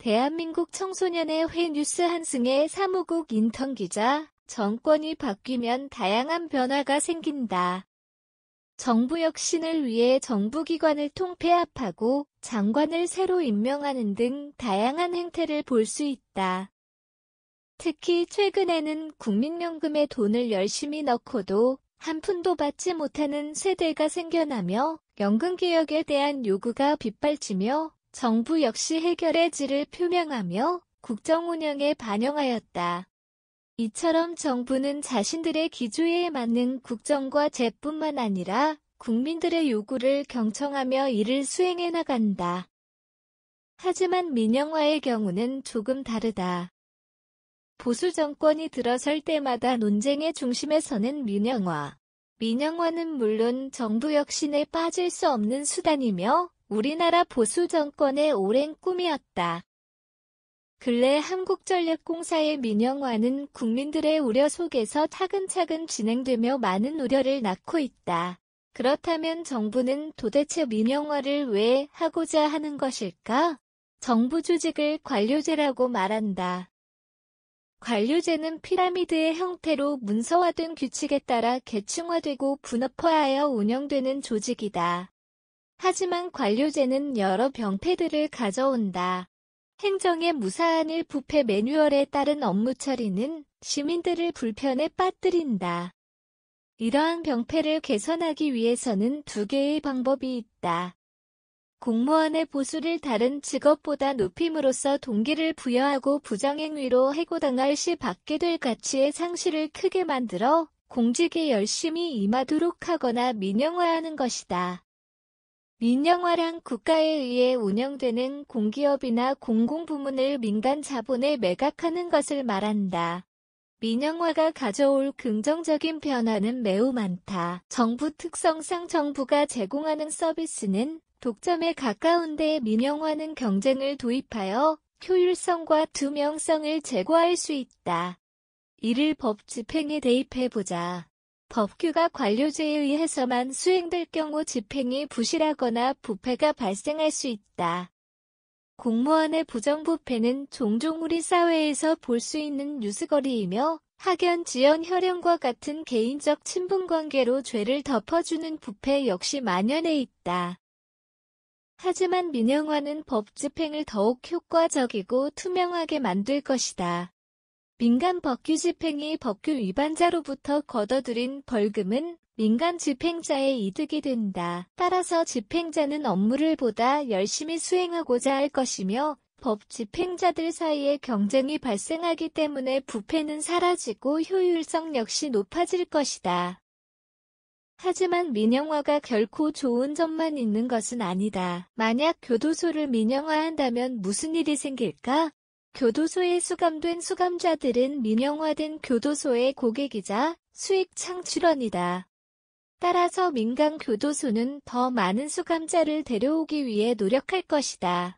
대한민국 청소년의 회 뉴스 한승의 사무국 인턴 기자, 정권이 바뀌면 다양한 변화가 생긴다. 정부 혁신을 위해 정부기관을 통폐합하고 장관을 새로 임명하는 등 다양한 행태를 볼 수 있다. 특히 최근에는 국민연금에 돈을 열심히 넣고도 한 푼도 받지 못하는 세대가 생겨나며 연금개혁에 대한 요구가 빗발치며 정부 역시 해결의 질을 표명하며 국정 운영에 반영하였다. 이처럼 정부는 자신들의 기조에 맞는 국정과 제뿐만 아니라 국민들의 요구를 경청하며 이를 수행해 나간다. 하지만 민영화의 경우는 조금 다르다. 보수 정권이 들어설 때마다 논쟁의 중심에 서는 민영화. 민영화는 물론 정부 혁신에 빠질 수 없는 수단이며 우리나라 보수 정권의 오랜 꿈이었다. 근래 한국전력공사의 민영화는 국민들의 우려 속에서 차근차근 진행되며 많은 우려를 낳고 있다. 그렇다면 정부는 도대체 민영화를 왜 하고자 하는 것일까? 정부 조직을 관료제라고 말한다. 관료제는 피라미드의 형태로 문서화된 규칙에 따라 계층화되고 분업화하여 운영되는 조직이다. 하지만 관료제는 여러 병폐들을 가져온다. 행정의 무사한 일 부패 매뉴얼에 따른 업무 처리는 시민들을 불편에 빠뜨린다. 이러한 병폐를 개선하기 위해서는 두 개의 방법이 있다. 공무원의 보수를 다른 직업보다 높임으로써 동기를 부여하고 부정행위로 해고당할 시 받게 될 가치의 상실을 크게 만들어 공직에 열심히 임하도록 하거나 민영화하는 것이다. 민영화랑 국가에 의해 운영되는 공기업이나 공공부문을 민간 자본에 매각하는 것을 말한다. 민영화가 가져올 긍정적인 변화는 매우 많다. 정부 특성상 정부가 제공하는 서비스는 독점에 가까운데 민영화는 경쟁을 도입하여 효율성과 투명성을 제고할 수 있다. 이를 법 집행에 대입해보자. 법규가 관료제에 의해서만 수행될 경우 집행이 부실하거나 부패가 발생할 수 있다. 공무원의 부정부패는 종종 우리 사회에서 볼 수 있는 뉴스거리이며 학연, 지연, 혈연과 같은 개인적 친분관계로 죄를 덮어주는 부패 역시 만연해 있다. 하지만 민영화는 법 집행을 더욱 효과적이고 투명하게 만들 것이다. 민간 법규 집행이 법규 위반자로부터 거둬들인 벌금은 민간 집행자의 이득이 된다. 따라서 집행자는 업무를 보다 열심히 수행하고자 할 것이며 법 집행자들 사이에 경쟁이 발생하기 때문에 부패는 사라지고 효율성 역시 높아질 것이다. 하지만 민영화가 결코 좋은 점만 있는 것은 아니다. 만약 교도소를 민영화한다면 무슨 일이 생길까? 교도소에 수감된 수감자들은 민영화된 교도소의 고객이자 수익 창출원이다. 따라서 민간 교도소는 더 많은 수감자를 데려오기 위해 노력할 것이다.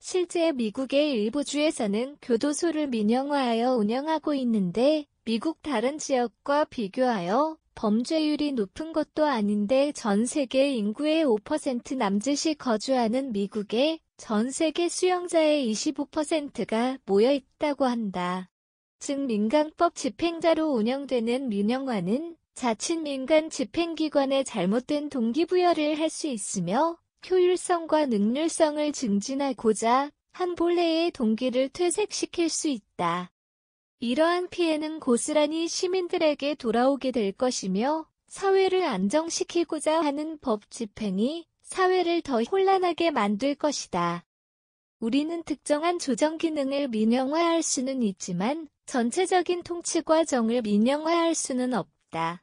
실제 미국의 일부 주에서는 교도소를 민영화하여 운영하고 있는데 미국 다른 지역과 비교하여 범죄율이 높은 것도 아닌데 전 세계 인구의 5% 남짓이 거주하는 미국의 전 세계 수영자의 25%가 모여 있다고 한다. 즉 민간법 집행자로 운영되는 민영화는 자칫 민간 집행기관의 잘못된 동기부여를 할 수 있으며 효율성과 능률성을 증진하고자 한 본래의 동기를 퇴색시킬 수 있다. 이러한 피해는 고스란히 시민들에게 돌아오게 될 것이며 사회를 안정시키고자 하는 법 집행이 사회를 더 혼란하게 만들 것이다. 우리는 특정한 조정 기능을 민영화할 수는 있지만 전체적인 통치 과정을 민영화할 수는 없다.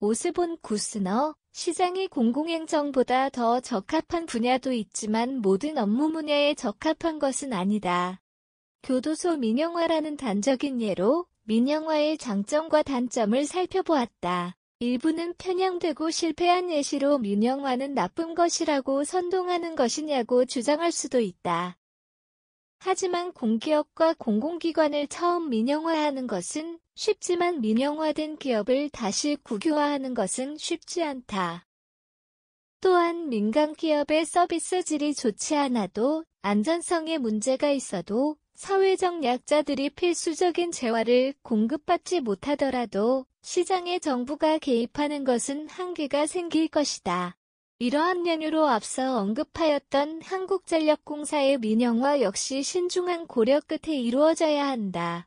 오스본 구스너 시장이 공공행정보다 더 적합한 분야도 있지만 모든 업무 분야에 적합한 것은 아니다. 교도소 민영화라는 단적인 예로 민영화의 장점과 단점을 살펴보았다. 일부는 편향되고 실패한 예시로 민영화는 나쁜 것이라고 선동하는 것이냐고 주장할 수도 있다. 하지만 공기업과 공공기관을 처음 민영화하는 것은 쉽지만 민영화된 기업을 다시 국유화하는 것은 쉽지 않다. 또한 민간 기업의 서비스 질이 좋지 않아도 안전성에 문제가 있어도 사회적 약자들이 필수적인 재화를 공급받지 못하더라도 시장에 정부가 개입하는 것은 한계가 생길 것이다. 이러한 연유로 앞서 언급하였던 한국전력공사의 민영화 역시 신중한 고려 끝에 이루어져야 한다.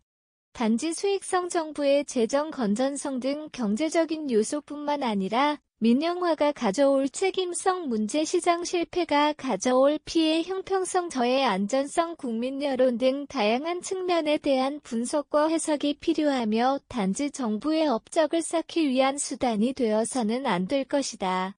단지 수익성 정부의 재정 건전성 등 경제적인 요소뿐만 아니라 민영화가 가져올 책임성 문제 시장 실패가 가져올 피해 형평성 저해 안전성 국민 여론 등 다양한 측면에 대한 분석과 해석이 필요하며 단지 정부의 업적을 쌓기 위한 수단이 되어서는 안 될 것이다.